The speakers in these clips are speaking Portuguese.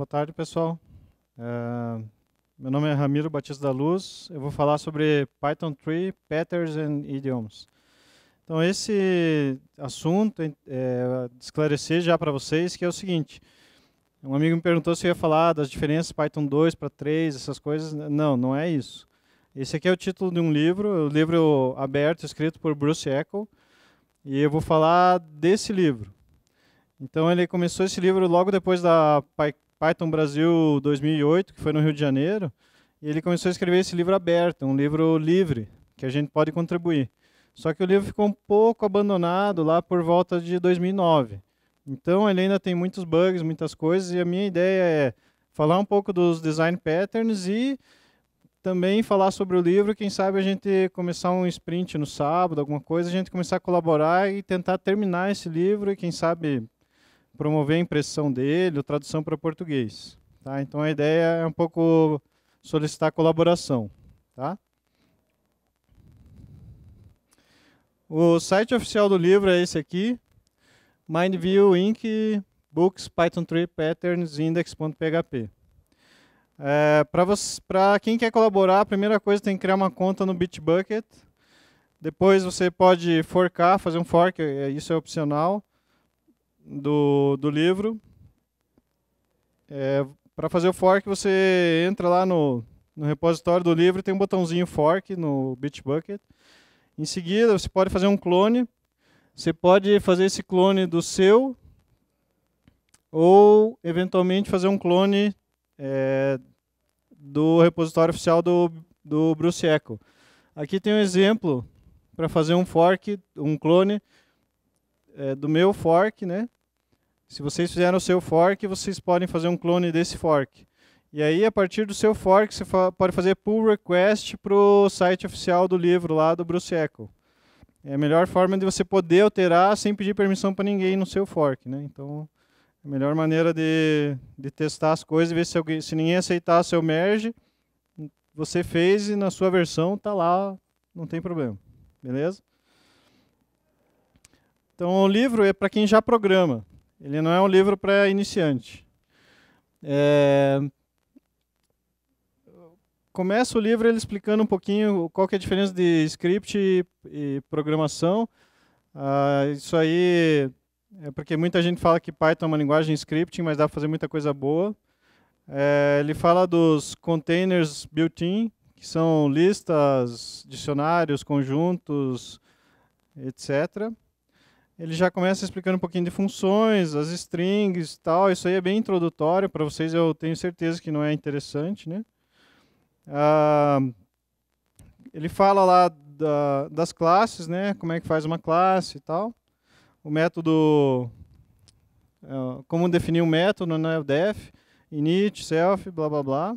Boa tarde, pessoal. Uh, meu nome é Ramiro Batista da Luz. Eu vou falar sobre Python 3, Patterns and Idioms. Então, esse assunto, é, esclarecer já para vocês, que é o seguinte. Um amigo me perguntou se eu ia falar das diferenças Python 2 para 3, essas coisas. Não, não é isso. Esse aqui é o título de um livro, o um livro aberto, escrito por Bruce Eckel, E eu vou falar desse livro. Então ele começou esse livro logo depois da Python Brasil 2008, que foi no Rio de Janeiro, e ele começou a escrever esse livro aberto, um livro livre, que a gente pode contribuir. Só que o livro ficou um pouco abandonado lá por volta de 2009. Então ele ainda tem muitos bugs, muitas coisas, e a minha ideia é falar um pouco dos design patterns e também falar sobre o livro, quem sabe a gente começar um sprint no sábado, alguma coisa, a gente começar a colaborar e tentar terminar esse livro e quem sabe promover a impressão dele, tradução para português. Tá? Então a ideia é um pouco solicitar colaboração. Tá? O site oficial do livro é esse aqui, MindView Inc. Books Python 3 Patterns Index.php. É, Para quem quer colaborar, a primeira coisa tem que criar uma conta no Bitbucket. Depois você pode forcar, fazer um fork, é, isso é opcional do, do livro. É, para fazer o fork, você entra lá no, no repositório do livro, tem um botãozinho fork no Bitbucket. Em seguida, você pode fazer um clone. Você pode fazer esse clone do seu ou, eventualmente, fazer um clone é, do repositório oficial do, do Bruce Echo. Aqui tem um exemplo para fazer um fork, um clone é, do meu fork, né? Se vocês fizeram o seu fork, vocês podem fazer um clone desse fork. E aí, a partir do seu fork, você pode fazer pull request para o site oficial do livro lá do Bruce Echo. É a melhor forma de você poder alterar sem pedir permissão para ninguém no seu fork. Né? Então, a melhor maneira de, de testar as coisas e ver se, alguém, se ninguém aceitar seu merge, você fez e na sua versão está lá, não tem problema. Beleza? Então, o livro é para quem já programa. Ele não é um livro para iniciante. É... Começa o livro ele explicando um pouquinho qual que é a diferença de script e, e programação. Ah, isso aí é porque muita gente fala que Python é uma linguagem scripting, mas dá para fazer muita coisa boa. É, ele fala dos containers built-in, que são listas, dicionários, conjuntos, etc. Ele já começa explicando um pouquinho de funções, as strings e tal. Isso aí é bem introdutório. Para vocês eu tenho certeza que não é interessante. Né? Ah, ele fala lá da, das classes, né? como é que faz uma classe e tal. O método... É, como definir um método na né? def, init, self, blá blá blá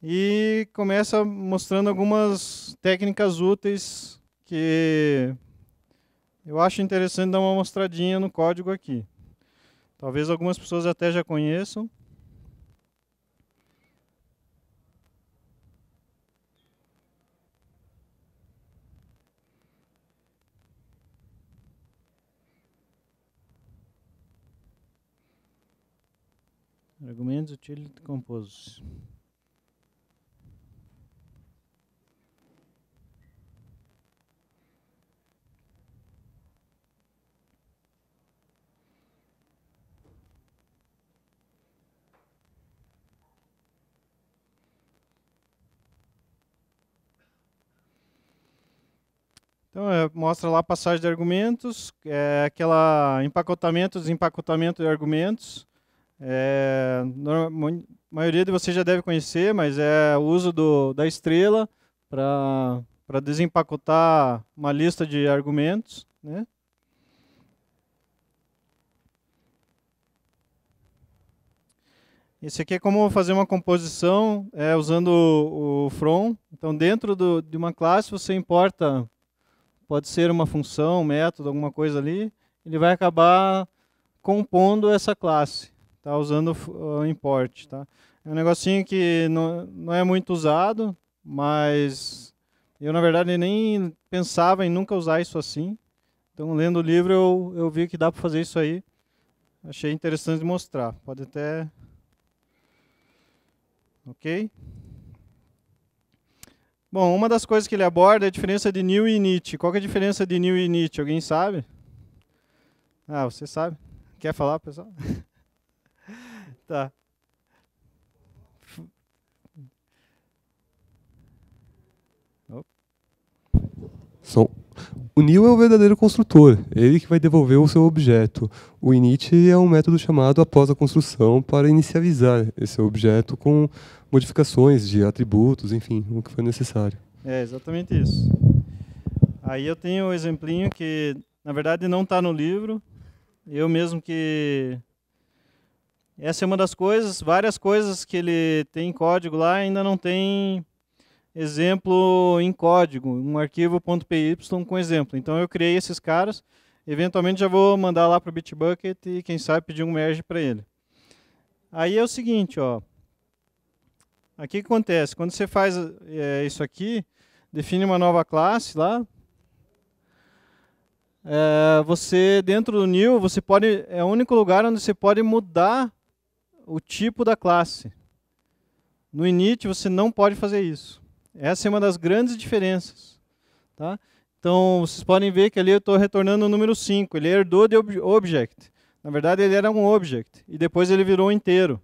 e começa mostrando algumas técnicas úteis que eu acho interessante dar uma mostradinha no código aqui. Talvez algumas pessoas até já conheçam. Argumentos utility composed. Então, é, mostra lá a passagem de argumentos, é, aquela empacotamento, desempacotamento de argumentos. É, a maioria de vocês já deve conhecer, mas é o uso do, da estrela para desempacotar uma lista de argumentos. Né? Esse aqui é como fazer uma composição é, usando o, o from. Então, dentro do, de uma classe, você importa pode ser uma função, método, alguma coisa ali, ele vai acabar compondo essa classe, tá? usando o import. Tá? É um negocinho que não, não é muito usado, mas eu, na verdade, nem pensava em nunca usar isso assim. Então, lendo o livro, eu, eu vi que dá para fazer isso aí. Achei interessante mostrar. Pode até... Ok? Bom, uma das coisas que ele aborda é a diferença de new e init. Qual é a diferença de new e init? Alguém sabe? Ah, você sabe? Quer falar, pessoal? tá. Sou. O Neo é o verdadeiro construtor, ele que vai devolver o seu objeto. O init é um método chamado após a construção para inicializar esse objeto com modificações de atributos, enfim, o que for necessário. É exatamente isso. Aí eu tenho um exemplinho que, na verdade, não está no livro. Eu mesmo que essa é uma das coisas, várias coisas que ele tem em código lá ainda não tem exemplo em código, um arquivo .py com exemplo. Então eu criei esses caras, eventualmente já vou mandar lá para o Bitbucket e quem sabe pedir um merge para ele. Aí é o seguinte, ó. Aqui que acontece, quando você faz é, isso aqui, define uma nova classe lá, é, você dentro do new você pode é o único lugar onde você pode mudar o tipo da classe. No init você não pode fazer isso. Essa é uma das grandes diferenças. Tá? Então, vocês podem ver que ali eu estou retornando o número 5. Ele herdou de ob object. Na verdade, ele era um object. E depois ele virou inteiro.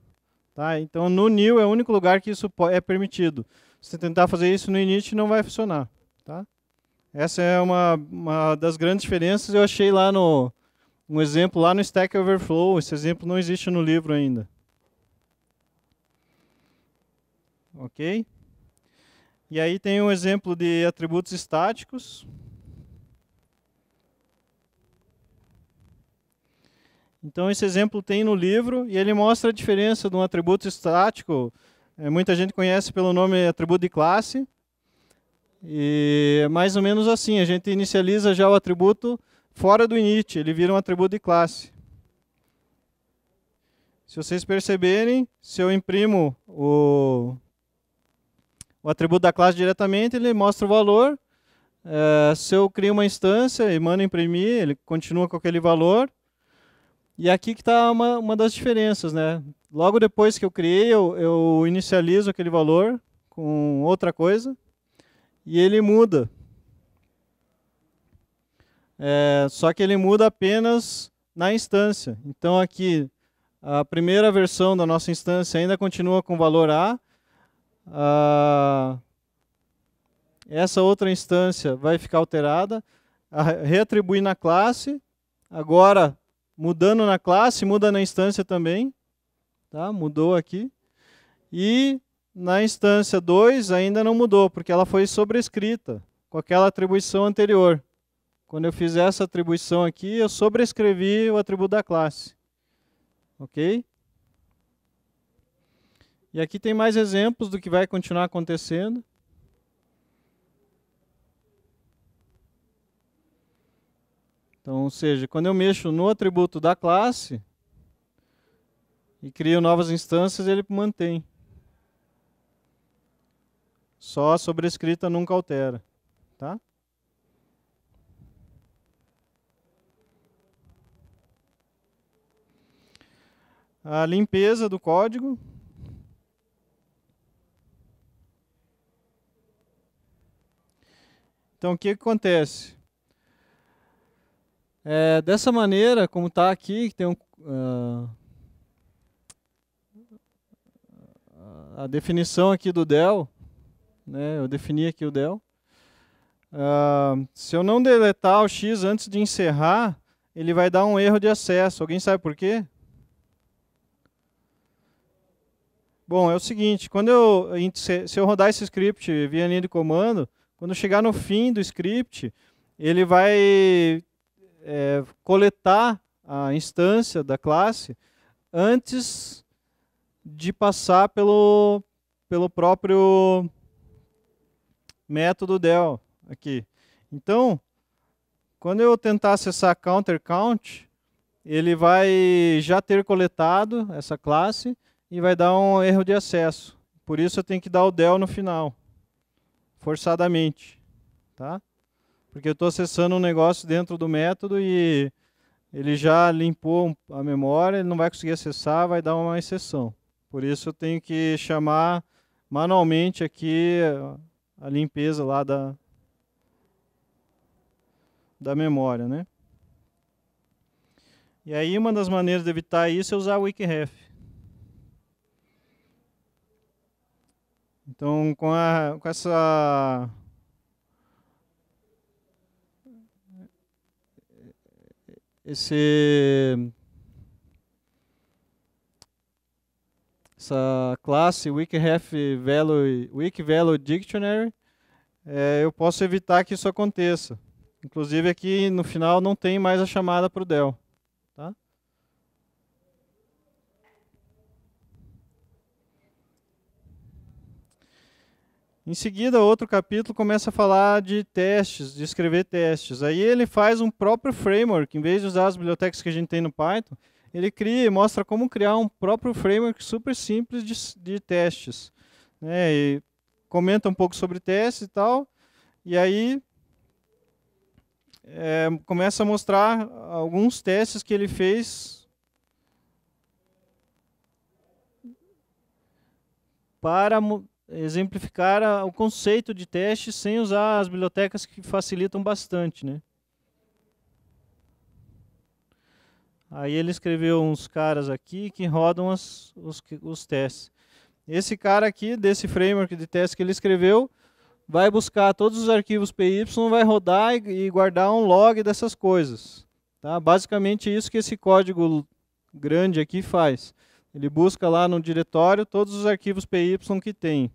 Tá? Então, no new é o único lugar que isso é permitido. Se você tentar fazer isso no init, não vai funcionar. Tá? Essa é uma, uma das grandes diferenças. Eu achei lá no um exemplo lá no Stack Overflow. Esse exemplo não existe no livro ainda. Ok? E aí tem um exemplo de atributos estáticos. Então esse exemplo tem no livro e ele mostra a diferença de um atributo estático, é, muita gente conhece pelo nome atributo de classe. E é mais ou menos assim, a gente inicializa já o atributo fora do init, ele vira um atributo de classe. Se vocês perceberem, se eu imprimo o o atributo da classe diretamente, ele mostra o valor. É, se eu crio uma instância e mando imprimir, ele continua com aquele valor. E é aqui que está uma, uma das diferenças. Né? Logo depois que eu criei, eu, eu inicializo aquele valor com outra coisa e ele muda. É, só que ele muda apenas na instância. Então aqui a primeira versão da nossa instância ainda continua com o valor A, ah, essa outra instância vai ficar alterada, reatribuir na classe, agora mudando na classe, muda na instância também, tá? mudou aqui, e na instância 2 ainda não mudou, porque ela foi sobrescrita com aquela atribuição anterior. Quando eu fiz essa atribuição aqui, eu sobrescrevi o atributo da classe. Ok? E aqui tem mais exemplos do que vai continuar acontecendo. Então, ou seja, quando eu mexo no atributo da classe e crio novas instâncias, ele mantém. Só a sobrescrita nunca altera, tá? A limpeza do código Então o que, que acontece? É, dessa maneira, como está aqui, tem um, uh, a definição aqui do del, né, eu defini aqui o del. Uh, ah, se eu não deletar o x antes de encerrar, ele vai dar um erro de acesso. Alguém sabe por quê? Bom, é o seguinte, quando eu se eu rodar esse script via linha de comando, quando chegar no fim do script, ele vai é, coletar a instância da classe antes de passar pelo, pelo próprio método del aqui. Então, quando eu tentar acessar counter count, ele vai já ter coletado essa classe e vai dar um erro de acesso. Por isso eu tenho que dar o del no final forçadamente, tá? Porque eu estou acessando um negócio dentro do método e ele já limpou a memória, ele não vai conseguir acessar, vai dar uma exceção. Por isso eu tenho que chamar manualmente aqui a limpeza lá da, da memória, né? E aí uma das maneiras de evitar isso é usar o wikhref. Então, com, a, com essa. Esse. Essa classe WikiHef Value, Value Dictionary, é, eu posso evitar que isso aconteça. Inclusive aqui no final não tem mais a chamada para o Dell. Em seguida, outro capítulo começa a falar de testes, de escrever testes. Aí ele faz um próprio framework, em vez de usar as bibliotecas que a gente tem no Python, ele cria e mostra como criar um próprio framework super simples de, de testes. Né? E comenta um pouco sobre testes e tal, e aí é, começa a mostrar alguns testes que ele fez para exemplificar o conceito de teste sem usar as bibliotecas que facilitam bastante, né? Aí ele escreveu uns caras aqui que rodam as, os, os testes. Esse cara aqui, desse framework de teste que ele escreveu, vai buscar todos os arquivos PY, vai rodar e, e guardar um log dessas coisas. Tá? Basicamente isso que esse código grande aqui faz. Ele busca lá no diretório todos os arquivos PY que tem.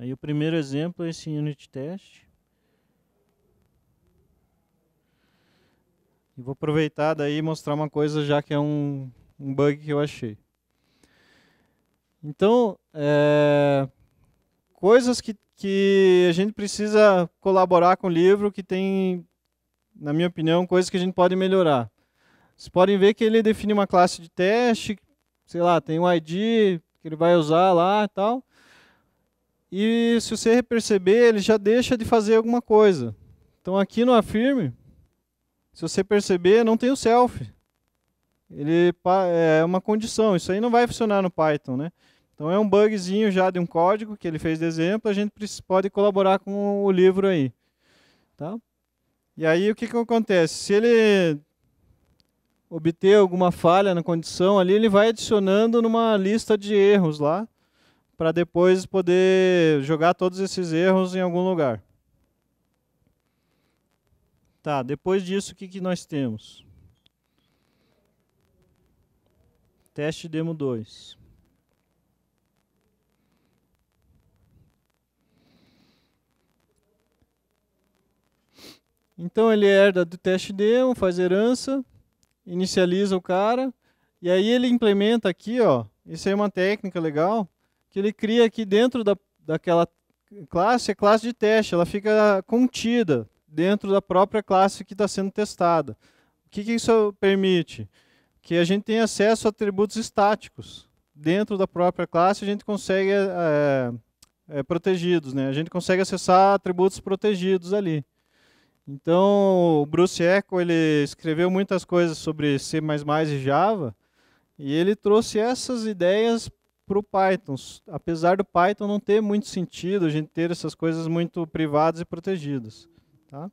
Aí o primeiro exemplo é esse unit test. E vou aproveitar daí e mostrar uma coisa, já que é um, um bug que eu achei. Então, é, coisas que, que a gente precisa colaborar com o livro, que tem, na minha opinião, coisas que a gente pode melhorar. Vocês podem ver que ele define uma classe de teste, sei lá, tem um ID que ele vai usar lá e tal. E se você perceber, ele já deixa de fazer alguma coisa. Então aqui no afirme, se você perceber, não tem o self. Ele é uma condição. Isso aí não vai funcionar no Python, né? Então é um bugzinho já de um código que ele fez de exemplo. A gente pode colaborar com o livro aí, tá? E aí o que que acontece? Se ele obter alguma falha na condição ali, ele vai adicionando numa lista de erros lá para depois poder jogar todos esses erros em algum lugar. Tá, depois disso, o que, que nós temos? Teste demo 2. Então ele herda do teste demo, faz herança, inicializa o cara, e aí ele implementa aqui, ó, isso é uma técnica legal, que ele cria aqui dentro da, daquela classe é classe de teste, ela fica contida dentro da própria classe que está sendo testada. O que, que isso permite? Que a gente tem acesso a atributos estáticos. Dentro da própria classe, a gente consegue é, é, protegidos, né? a gente consegue acessar atributos protegidos ali. Então, o Bruce Echo ele escreveu muitas coisas sobre C++ e Java, e ele trouxe essas ideias para o Python. Apesar do Python não ter muito sentido a gente ter essas coisas muito privadas e protegidas. Tá?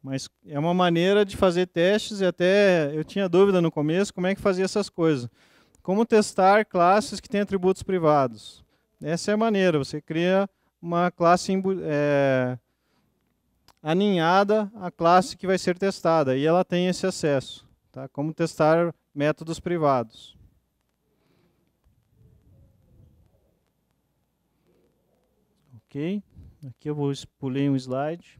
Mas é uma maneira de fazer testes e até eu tinha dúvida no começo como é que fazia essas coisas. Como testar classes que têm atributos privados? Essa é a maneira, você cria uma classe é, aninhada à classe que vai ser testada e ela tem esse acesso. Tá? Como testar métodos privados. Ok? Aqui eu vou pulei um slide.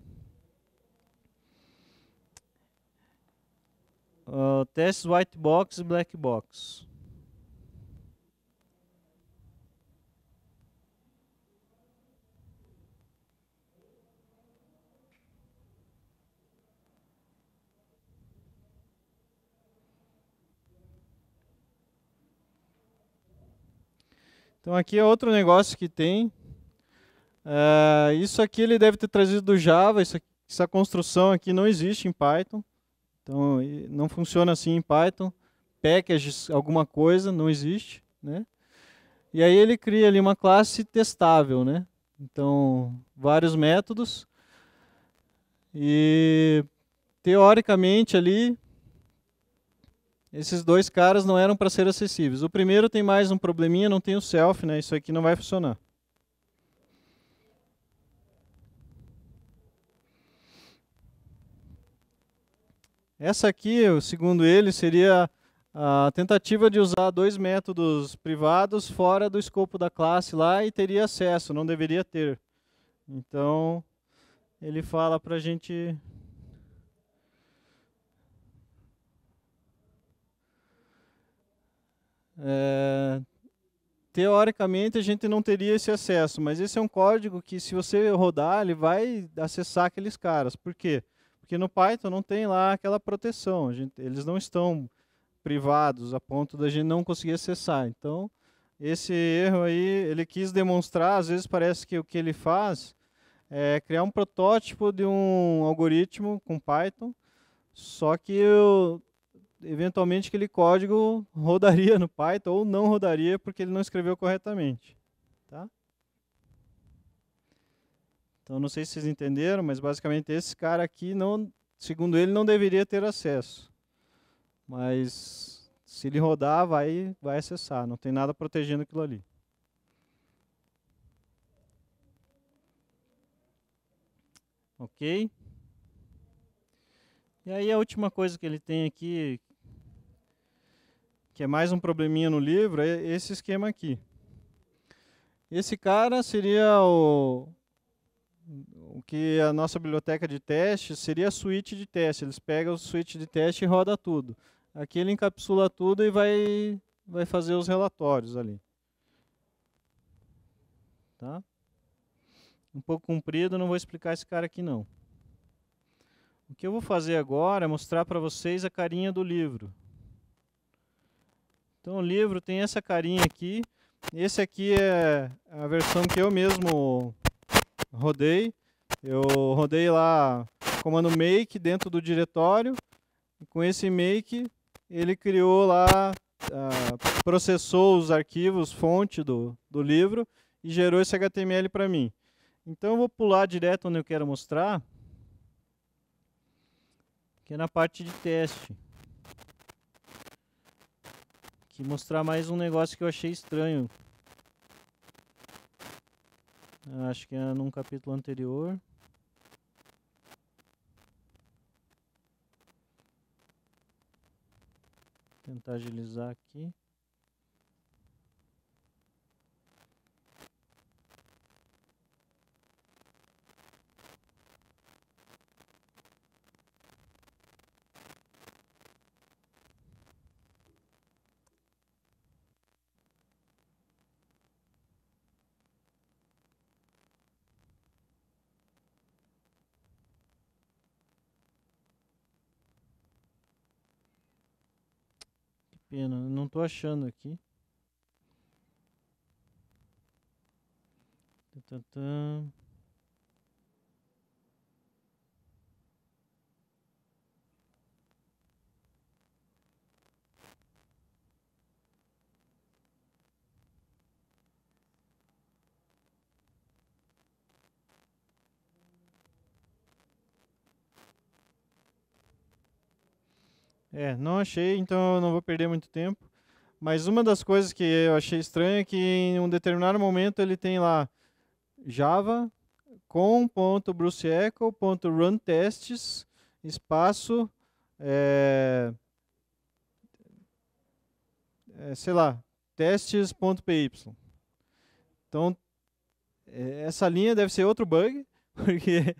Uh, ah, testes white box e black box. Então aqui é outro negócio que tem ah, isso aqui ele deve ter trazido do Java, isso, essa construção aqui não existe em Python. Então, não funciona assim em Python. Packages, alguma coisa, não existe. Né? E aí ele cria ali uma classe testável. Né? Então, vários métodos. E, teoricamente, ali, esses dois caras não eram para ser acessíveis. O primeiro tem mais um probleminha, não tem o self, né? isso aqui não vai funcionar. Essa aqui, segundo ele, seria a tentativa de usar dois métodos privados fora do escopo da classe lá e teria acesso, não deveria ter. Então, ele fala para a gente É, teoricamente a gente não teria esse acesso, mas esse é um código que se você rodar, ele vai acessar aqueles caras. Por quê? Porque no Python não tem lá aquela proteção, gente, eles não estão privados a ponto da gente não conseguir acessar. Então, esse erro aí, ele quis demonstrar, às vezes parece que o que ele faz é criar um protótipo de um algoritmo com Python, só que eu, eventualmente aquele código rodaria no Python ou não rodaria porque ele não escreveu corretamente. Então não sei se vocês entenderam, mas basicamente esse cara aqui não, segundo ele, não deveria ter acesso. Mas se ele rodar, vai, vai acessar. Não tem nada protegendo aquilo ali. Ok? E aí a última coisa que ele tem aqui, que é mais um probleminha no livro, é esse esquema aqui. Esse cara seria o, o que a nossa biblioteca de teste seria a suíte de teste. Eles pegam o suíte de teste e roda tudo. Aqui ele encapsula tudo e vai, vai fazer os relatórios ali. Tá? Um pouco comprido, não vou explicar esse cara aqui não. O que eu vou fazer agora é mostrar para vocês a carinha do livro. Então o livro tem essa carinha aqui. Esse aqui é a versão que eu mesmo rodei. Eu rodei lá comando make dentro do diretório. com esse make, ele criou lá, uh, processou os arquivos fonte do, do livro e gerou esse HTML para mim. Então eu vou pular direto onde eu quero mostrar, que é na parte de teste. Que mostrar mais um negócio que eu achei estranho Acho que é num capítulo anterior. tentar agilizar aqui. tô achando aqui. Tantantã. É, não achei, então eu não vou perder muito tempo. Mas uma das coisas que eu achei estranha é que em um determinado momento ele tem lá java com.bruceecho.runtests espaço é, é, sei lá, testes.py. Então, eh, essa linha deve ser outro bug, porque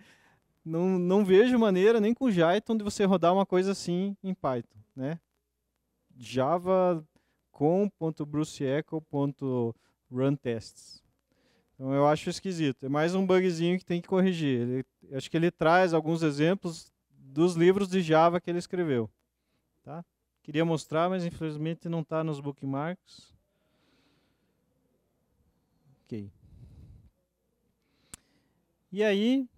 não, não vejo maneira nem com Jython de você rodar uma coisa assim em Python, né? Java com.bruceecho.runtests. Então eu acho esquisito. É mais um bugzinho que tem que corrigir. Ele, acho que ele traz alguns exemplos dos livros de Java que ele escreveu. Tá? Queria mostrar, mas infelizmente não está nos bookmarks. Ok. E aí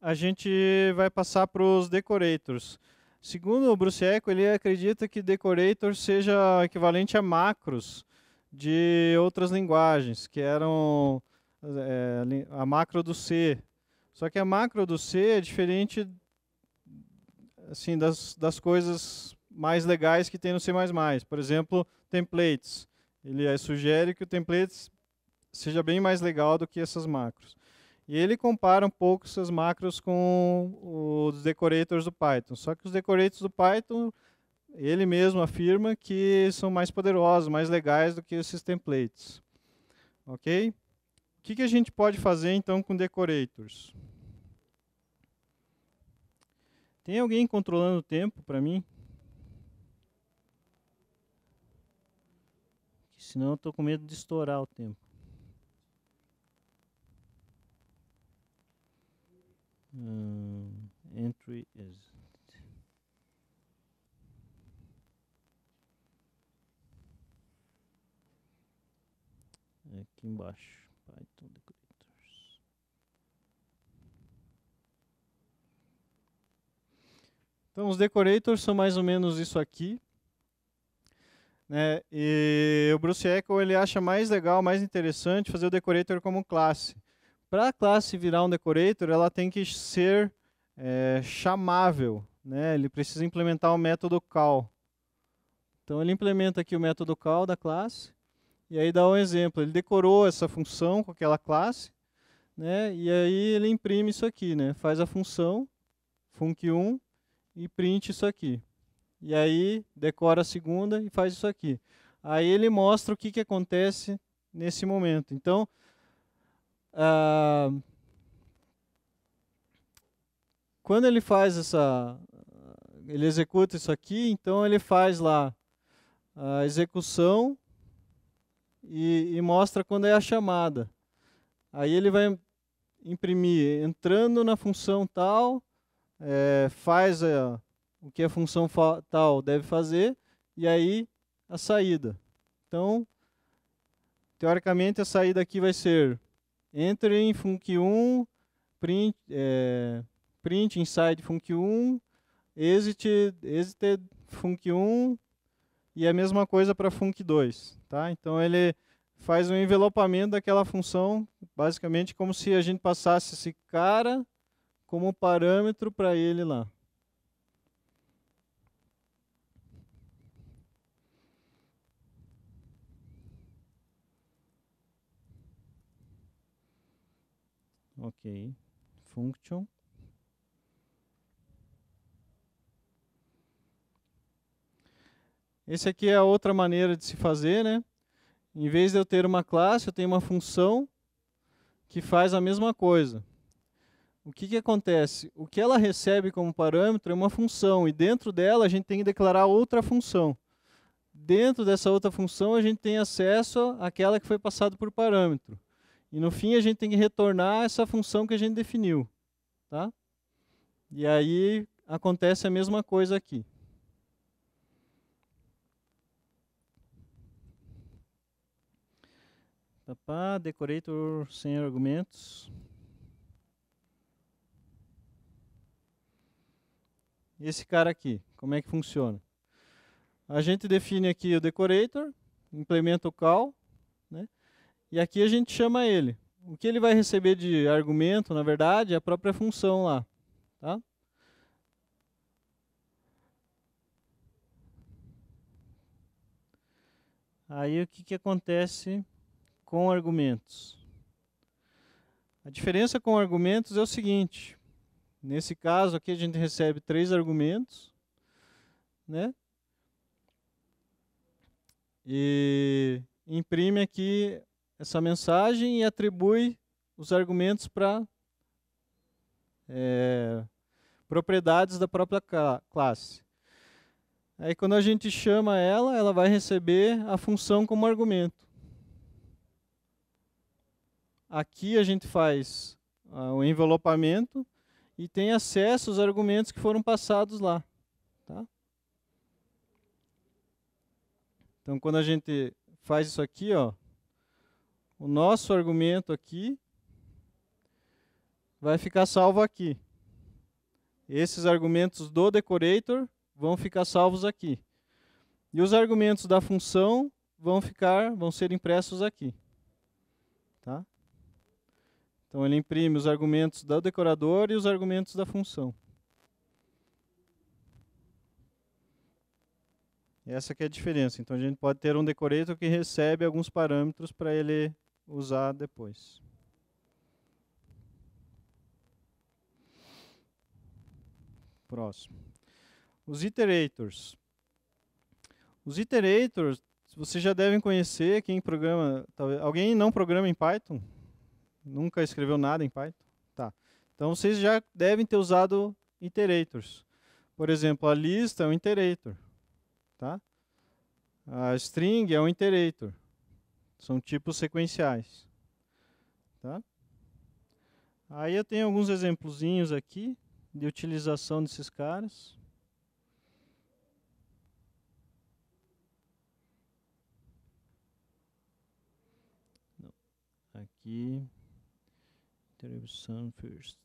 a gente vai passar para os decorators. Segundo o Bruce Eco, ele acredita que decorator seja equivalente a macros de outras linguagens, que eram é, a macro do C. Só que a macro do C é diferente assim das, das coisas mais legais que tem no C++. Por exemplo, templates. Ele é, sugere que o template seja bem mais legal do que essas macros. E ele compara um pouco essas macros com os decorators do Python. Só que os decorators do Python, ele mesmo afirma que são mais poderosos, mais legais do que esses templates. Ok? O que, que a gente pode fazer então com decorators? Tem alguém controlando o tempo para mim? Senão eu estou com medo de estourar o tempo. Hum, entry is aqui embaixo Python decorators então os decorators são mais ou menos isso aqui né? E o Bruce Echo ele acha mais legal, mais interessante fazer o decorator como classe. Para a classe virar um decorator, ela tem que ser é, chamável. Né? Ele precisa implementar o método call. Então ele implementa aqui o método call da classe. E aí dá um exemplo. Ele decorou essa função com aquela classe. Né? E aí ele imprime isso aqui, né? Faz a função func1 e print isso aqui. E aí decora a segunda e faz isso aqui. Aí ele mostra o que, que acontece nesse momento. Então, Uh, quando ele faz essa, ele executa isso aqui, então ele faz lá a execução e, e, mostra quando é a chamada. Aí ele vai imprimir entrando na função tal, é, faz a, o que a função tal deve fazer e aí a saída. Então, teoricamente a saída aqui vai ser Enter em func1, print, é, print inside func1, exit, exited func1 e a mesma coisa para func2. Tá? Então ele faz um envelopamento daquela função, basicamente como se a gente passasse esse cara como parâmetro para ele lá. ok, function. Esse aqui é outra maneira de se fazer, né? Em vez de eu ter uma classe, eu tenho uma função que faz a mesma coisa. O que, que acontece? O que ela recebe como parâmetro é uma função, e dentro dela a gente tem que declarar outra função. Dentro dessa outra função, a gente tem acesso àquela que foi passada por parâmetro. E no fim a gente tem que retornar essa função que a gente definiu. Tá? E aí acontece a mesma coisa aqui. Tá, pá, decorator sem argumentos. Esse cara aqui, como é que funciona? A gente define aqui o decorator, implementa o call, e aqui a gente chama ele. O que ele vai receber de argumento, na verdade, é a própria função lá. Tá? Aí o que, que acontece com argumentos? A diferença com argumentos é o seguinte. Nesse caso aqui a gente recebe três argumentos. Né? E imprime aqui essa mensagem e atribui os argumentos para é, propriedades da própria classe. Aí, quando a gente chama ela, ela vai receber a função como argumento. Aqui a gente faz ah, o envelopamento e tem acesso aos argumentos que foram passados lá. Tá? Então, quando a gente faz isso aqui, ó, o nosso argumento aqui vai ficar salvo aqui. Esses argumentos do decorator vão ficar salvos aqui. E os argumentos da função vão ficar, vão ser impressos aqui. Tá? Então ele imprime os argumentos do decorador e os argumentos da função. Essa que é a diferença. Então a gente pode ter um decorator que recebe alguns parâmetros para ele usar depois. Próximo. Os iterators. Os iterators, vocês já devem conhecer quem programa. Talvez, alguém não programa em Python? Nunca escreveu nada em Python? Tá. Então vocês já devem ter usado iterators. Por exemplo, a lista é um iterator. Tá? A string é um iterator. São tipos sequenciais. Tá? Aí eu tenho alguns exemplozinhos aqui de utilização desses caras. Aqui, interrupção first.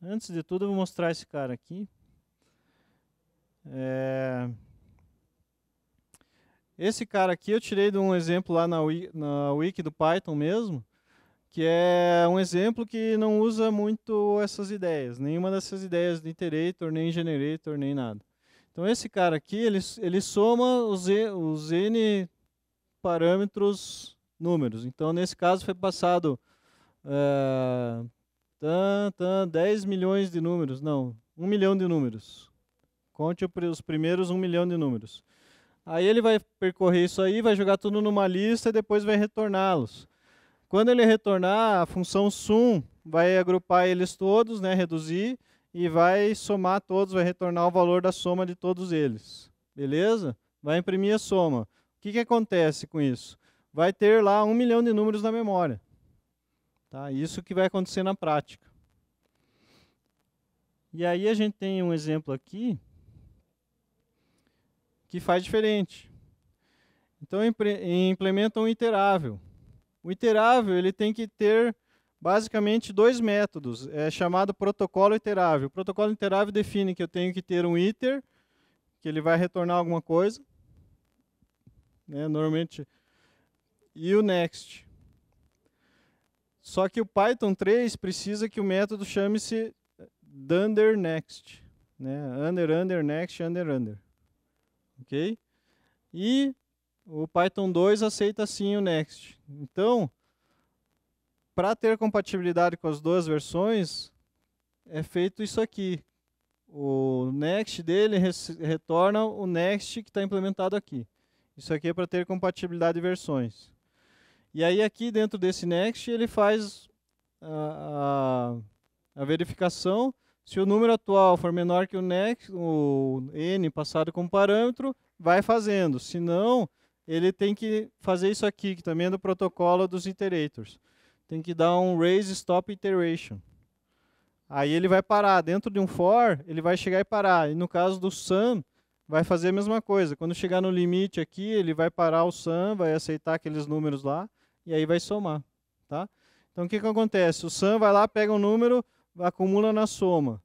Antes de tudo, eu vou mostrar esse cara aqui. É, esse cara aqui eu tirei de um exemplo lá na wiki, na wiki do Python mesmo, que é um exemplo que não usa muito essas ideias, nenhuma dessas ideias de iterator, nem generator, nem nada. Então esse cara aqui, ele, ele soma os, os n parâmetros números. Então nesse caso foi passado eh, tan, tan, 10 milhões de números, não, 1 milhão de números. Conte os primeiros 1 milhão de números. Aí ele vai percorrer isso aí, vai jogar tudo numa lista e depois vai retorná-los. Quando ele retornar, a função sum vai agrupar eles todos, né, reduzir, e vai somar todos, vai retornar o valor da soma de todos eles. Beleza? Vai imprimir a soma. O que, que acontece com isso? Vai ter lá um milhão de números na memória. Tá? Isso que vai acontecer na prática. E aí a gente tem um exemplo aqui que faz diferente. Então implementa um iterável. O iterável ele tem que ter basicamente dois métodos, é chamado protocolo iterável. O protocolo iterável define que eu tenho que ter um iter, que ele vai retornar alguma coisa, né, normalmente, e o next. Só que o Python 3 precisa que o método chame-se eh, dunder next, né, under, under, next, under, under ok? E o Python 2 aceita sim o Next. Então, para ter compatibilidade com as duas versões, é feito isso aqui. O next dele retorna o next que está implementado aqui. Isso aqui é para ter compatibilidade de versões. E aí aqui dentro desse next ele faz a, a, a verificação se o número atual for menor que o, next, o n passado como parâmetro, vai fazendo. Se não, ele tem que fazer isso aqui, que também é do protocolo dos iterators. Tem que dar um raise stop iteration. Aí ele vai parar. Dentro de um for, ele vai chegar e parar. E no caso do sum, vai fazer a mesma coisa. Quando chegar no limite aqui, ele vai parar o sum, vai aceitar aqueles números lá, e aí vai somar. Tá? Então o que, que acontece? O sum vai lá, pega um número, acumula na soma.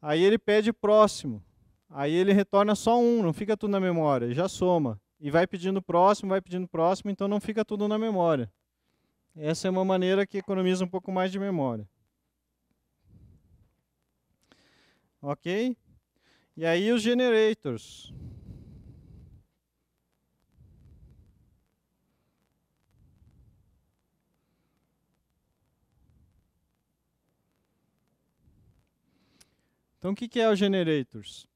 Aí ele pede próximo. Aí ele retorna só um, não fica tudo na memória, já soma. E vai pedindo próximo, vai pedindo próximo, então não fica tudo na memória. Essa é uma maneira que economiza um pouco mais de memória. Ok? E aí os generators. Então, o que é o generators?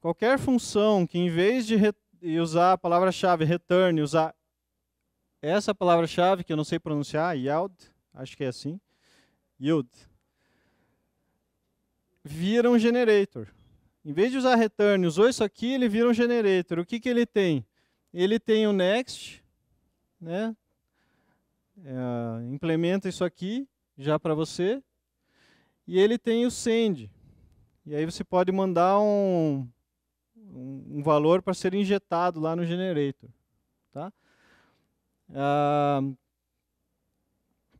Qualquer função que, em vez de usar a palavra-chave return, usar essa palavra-chave, que eu não sei pronunciar, yield, acho que é assim, yield, vira um generator. Em vez de usar return, usou isso aqui, ele vira um generator. O que, que ele tem? Ele tem o next, né? É, implementa isso aqui já para você. E ele tem o send. E aí você pode mandar um, um, valor para ser injetado lá no generator. Tá? Ah,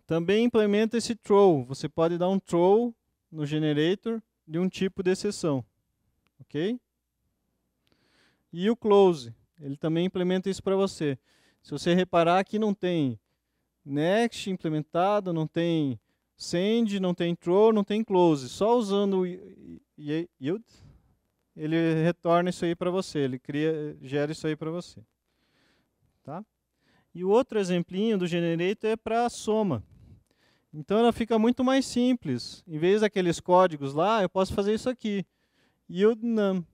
também implementa esse throw. Você pode dar um throw no generator de um tipo de exceção. Ok? E o close. Ele também implementa isso para você. Se você reparar, aqui não tem next implementado, não tem send, não tem throw, não tem close. Só usando o yield, ele retorna isso aí para você, ele cria, gera isso aí para você. Tá? E o outro exemplinho do generator é para soma. Então ela fica muito mais simples. Em vez daqueles códigos lá, eu posso fazer isso aqui. Yield num.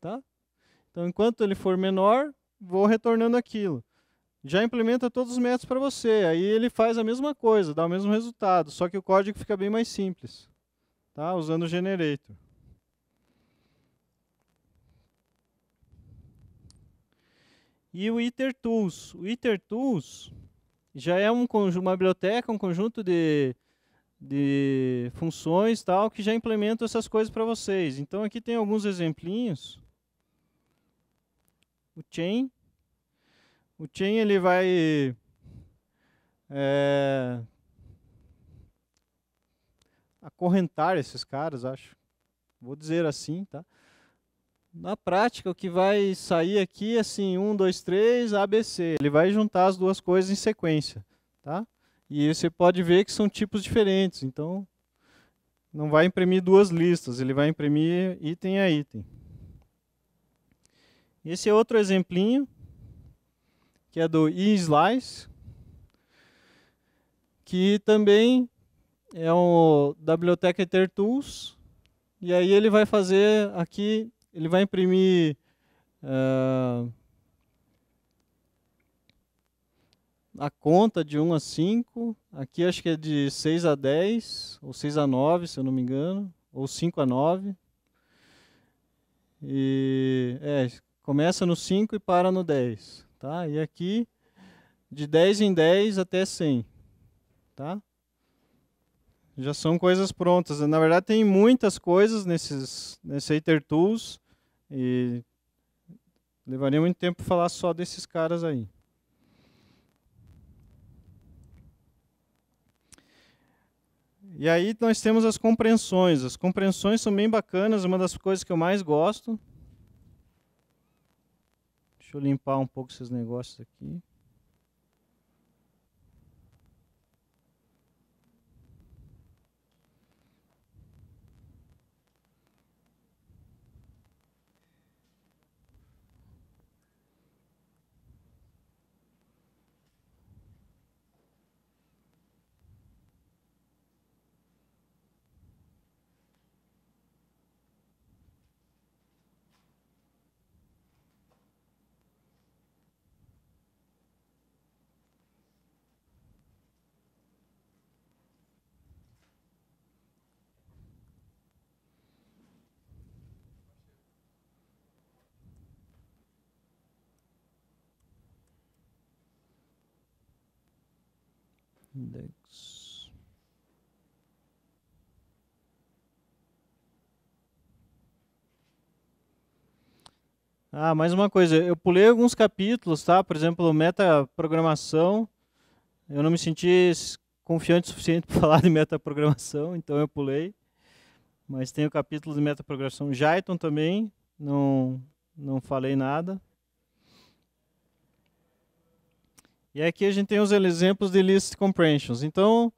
Tá? Então enquanto ele for menor, vou retornando aquilo já implementa todos os métodos para você. Aí ele faz a mesma coisa, dá o mesmo resultado, só que o código fica bem mais simples, tá? usando o generator. E o IterTools. O IterTools já é um, uma biblioteca, um conjunto de, de funções tal que já implementa essas coisas para vocês. Então aqui tem alguns exemplinhos. O chain o Tim ele vai é, acorrentar esses caras, acho. Vou dizer assim, tá? Na prática, o que vai sair aqui é assim, 1, 2, 3, ABC. Ele vai juntar as duas coisas em sequência, tá? E você pode ver que são tipos diferentes, então não vai imprimir duas listas, ele vai imprimir item a item. Esse é outro exemplinho que é do eSlice, que também é um da biblioteca EtherTools, e aí ele vai fazer aqui, ele vai imprimir uh, a conta de 1 a 5, aqui acho que é de 6 a 10, ou 6 a 9, se eu não me engano, ou 5 a 9. E é, começa no 5 e para no 10. Tá? E aqui, de 10 em 10 até 100. Tá? Já são coisas prontas. Né? Na verdade, tem muitas coisas nesses, nesse Hater Tools. E levaria muito tempo falar só desses caras aí. E aí nós temos as compreensões. As compreensões são bem bacanas, é uma das coisas que eu mais gosto. Deixa eu limpar um pouco esses negócios aqui. index. Ah, mais uma coisa, eu pulei alguns capítulos, tá? Por exemplo, metaprogramação. Eu não me senti confiante o suficiente para falar de metaprogramação, então eu pulei. Mas tem o capítulo de metaprogramação Jython também, não, não falei nada. E aqui a gente tem os exemplos de list comprehensions. Então,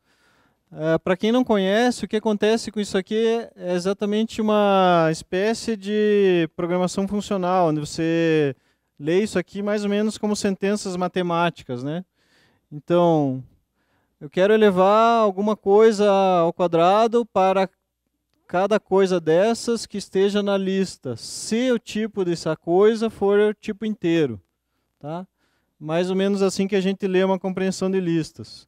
uh, eh, para quem não conhece, o que acontece com isso aqui é exatamente uma espécie de programação funcional, onde você lê isso aqui mais ou menos como sentenças matemáticas, né? Então, eu quero elevar alguma coisa ao quadrado para cada coisa dessas que esteja na lista, se o tipo dessa coisa for o tipo inteiro, tá? Mais ou menos assim que a gente lê uma compreensão de listas.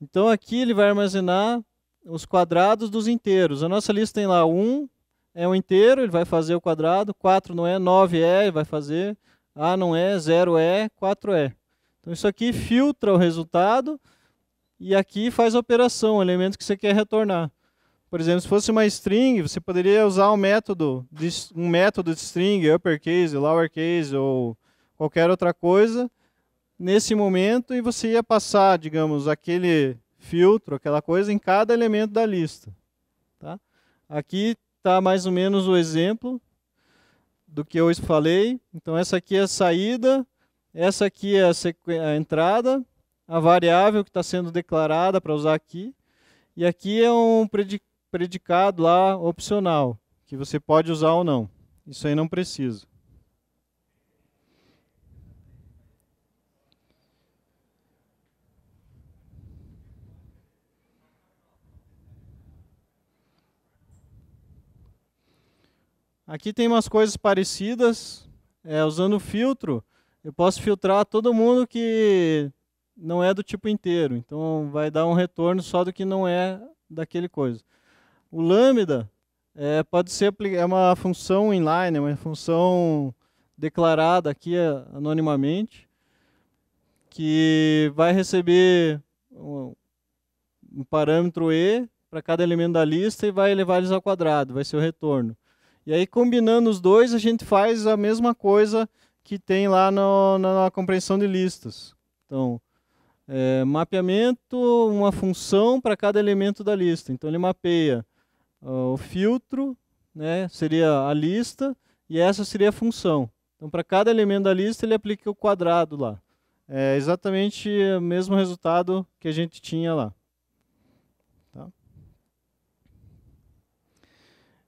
Então aqui ele vai armazenar os quadrados dos inteiros. A nossa lista tem lá 1 é um inteiro, ele vai fazer o quadrado, 4 não é, 9 é, ele vai fazer, A não é, 0 é, 4 é. Então isso aqui filtra o resultado e aqui faz a operação, o elemento que você quer retornar. Por exemplo, se fosse uma string, você poderia usar um método, de, um método de string, uppercase, lowercase ou qualquer outra coisa, nesse momento e você ia passar, digamos, aquele filtro, aquela coisa em cada elemento da lista. Tá? Aqui está mais ou menos o exemplo do que eu falei. Então essa aqui é a saída, essa aqui é a, a entrada, a variável que está sendo declarada para usar aqui, e aqui é um predi predicado lá opcional, que você pode usar ou não. Isso aí não precisa. Aqui tem umas coisas parecidas. É, usando o filtro, eu posso filtrar todo mundo que não é do tipo inteiro. Então vai dar um retorno só do que não é daquele coisa. O lambda é, pode ser é uma função inline, é uma função declarada aqui é, anonimamente, que vai receber um, um parâmetro e para cada elemento da lista e vai elevar eles ao quadrado, vai ser o retorno. E aí, combinando os dois, a gente faz a mesma coisa que tem lá no, na, na, compreensão de listas. Então, é, mapeamento, uma função para cada elemento da lista. Então, ele mapeia ah, o filtro, né, seria a lista, e essa seria a função. Então, para cada elemento da lista, ele aplica o quadrado lá. É exatamente o mesmo resultado que a gente tinha lá.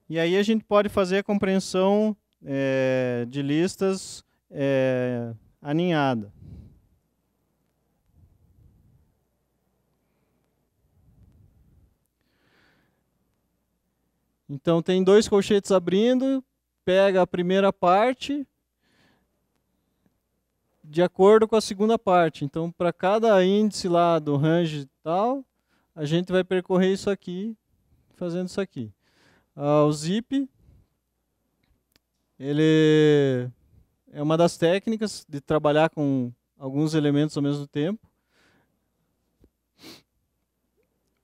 E aí a gente pode fazer a compreensão é, de listas é, aninhada. Então tem dois colchetes abrindo, pega a primeira parte de acordo com a segunda parte. Então para cada índice lá do range tal, a gente vai percorrer isso aqui, fazendo isso aqui. Uh, o zip ele é uma das técnicas de trabalhar com alguns elementos ao mesmo tempo.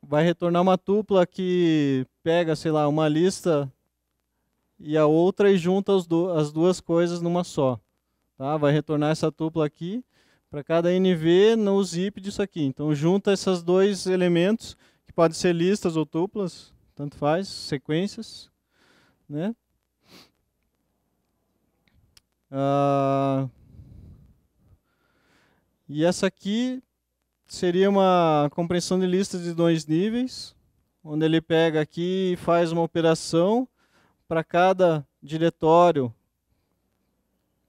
Vai retornar uma tupla que pega, sei lá, uma lista e a outra e junta as duas coisas numa só. Tá? Vai retornar essa tupla aqui para cada NV no zip disso aqui. Então junta esses dois elementos, que podem ser listas ou tuplas, tanto faz, sequências, né? Ah, e essa aqui seria uma compreensão de lista de dois níveis, onde ele pega aqui e faz uma operação para cada diretório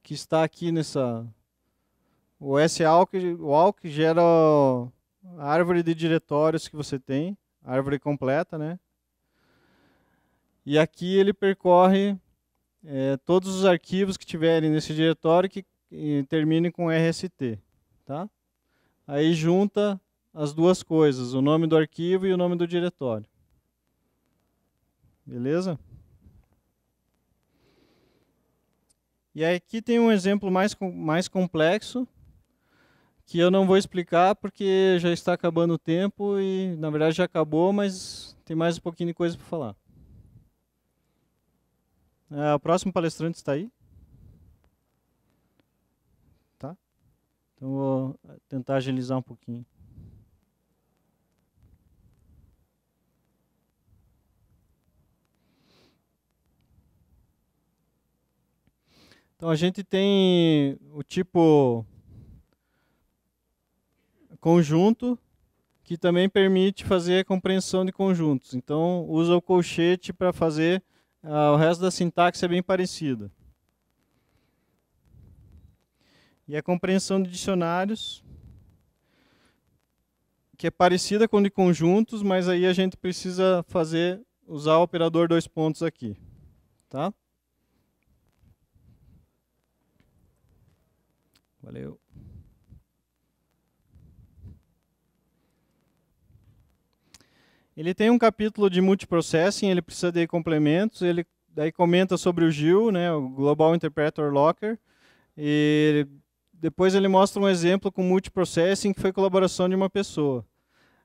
que está aqui nessa o S-alc gera a árvore de diretórios que você tem, a árvore completa, né? E aqui ele percorre é, todos os arquivos que tiverem nesse diretório que terminem com RST. Tá? Aí junta as duas coisas, o nome do arquivo e o nome do diretório. Beleza? E aqui tem um exemplo mais, mais complexo, que eu não vou explicar porque já está acabando o tempo e, na verdade, já acabou, mas tem mais um pouquinho de coisa para falar. É, o próximo palestrante está aí? Tá? Então vou tentar agilizar um pouquinho. Então a gente tem o tipo conjunto que também permite fazer a compreensão de conjuntos. Então usa o colchete para fazer ah, o resto da sintaxe é bem parecida. E a compreensão de dicionários, que é parecida com de conjuntos, mas aí a gente precisa fazer usar o operador dois pontos aqui, tá? Valeu. Ele tem um capítulo de multiprocessing, ele precisa de complementos, ele daí comenta sobre o GIL, né, o Global Interpreter Locker, e depois ele mostra um exemplo com multiprocessing que foi colaboração de uma pessoa.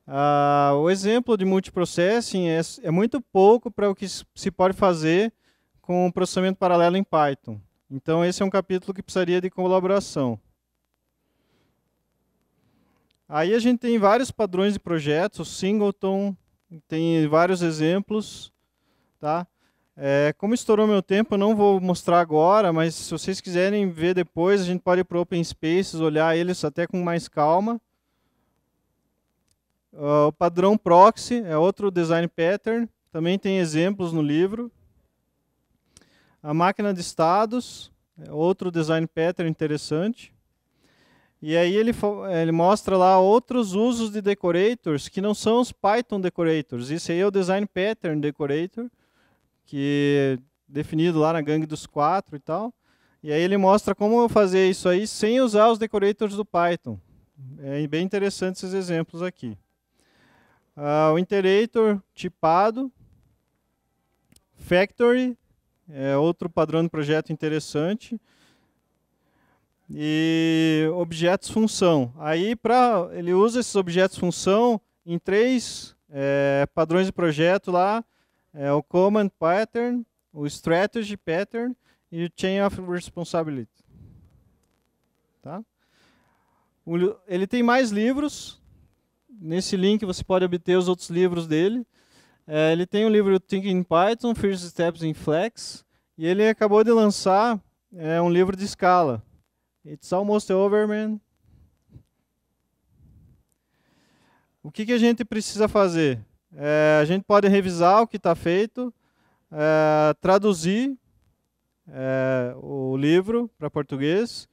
Ah, o exemplo de multiprocessing é, é muito pouco para o que se pode fazer com o processamento paralelo em Python. Então esse é um capítulo que precisaria de colaboração. Aí a gente tem vários padrões de projetos, o Singleton, tem vários exemplos, tá? É, como estourou meu tempo, eu não vou mostrar agora, mas se vocês quiserem ver depois, a gente pode ir para o Open Spaces, olhar eles até com mais calma. Ah, o padrão proxy é outro design pattern, também tem exemplos no livro. A máquina de estados é outro design pattern interessante. E aí ele, ele mostra lá outros usos de decorators que não são os Python decorators. Isso aí é o Design Pattern Decorator, que é definido lá na Gangue dos Quatro e tal. E aí ele mostra como fazer isso aí sem usar os decorators do Python. É bem interessante esses exemplos aqui. Uh, o Iterator tipado. Factory é outro padrão de projeto interessante e objetos função. Aí para ele usa esses objetos função em três é, padrões de projeto lá, é o command pattern, o strategy pattern e o chain of responsibility. Tá? O, ele tem mais livros. Nesse link você pode obter os outros livros dele. É, ele tem o livro Thinking Python, First Steps in Flex, e ele acabou de lançar é, um livro de escala. It's almost over, man. O que, que a gente precisa fazer? É, a gente pode revisar o que está feito, é, traduzir é, o livro para português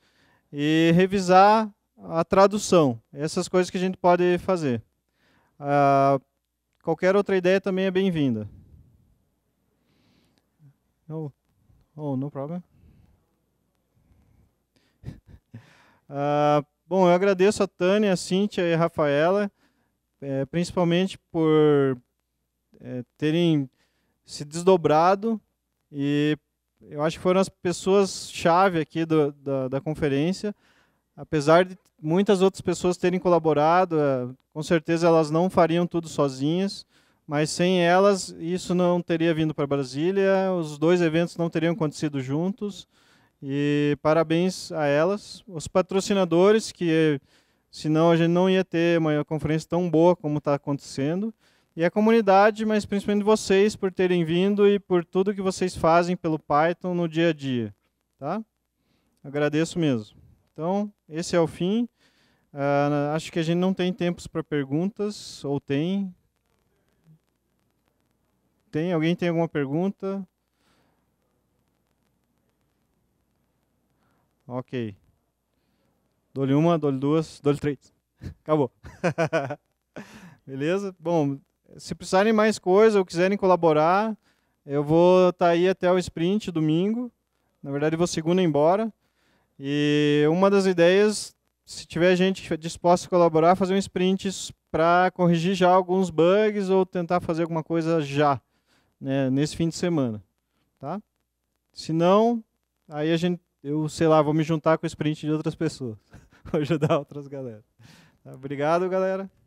e revisar a tradução. Essas coisas que a gente pode fazer. Ah, qualquer outra ideia também é bem-vinda. No, oh, no problema. Ah, bom, eu agradeço a Tânia, a Cíntia e a Rafaela, é, principalmente por é, terem se desdobrado e eu acho que foram as pessoas-chave aqui do, da, da conferência, apesar de muitas outras pessoas terem colaborado, é, com certeza elas não fariam tudo sozinhas, mas sem elas isso não teria vindo para Brasília, os dois eventos não teriam acontecido juntos. E parabéns a elas, os patrocinadores, que senão a gente não ia ter uma conferência tão boa como está acontecendo. E a comunidade, mas principalmente vocês por terem vindo e por tudo que vocês fazem pelo Python no dia a dia. Tá? Agradeço mesmo. Então, esse é o fim. Uh, acho que a gente não tem tempos para perguntas, ou tem? Tem? Alguém tem alguma pergunta? Ok. Dou-lhe uma, dou-lhe duas, dou-lhe três. Acabou. Beleza? Bom, se precisarem mais coisa ou quiserem colaborar, eu vou estar tá aí até o sprint domingo. Na verdade, vou segunda embora. E uma das ideias, se tiver gente disposta a colaborar, fazer um sprint para corrigir já alguns bugs ou tentar fazer alguma coisa já, né, nesse fim de semana. Tá? Se não, aí a gente eu, sei lá, vou me juntar com o sprint de outras pessoas, vou ajudar outras galera. Tá, obrigado, galera.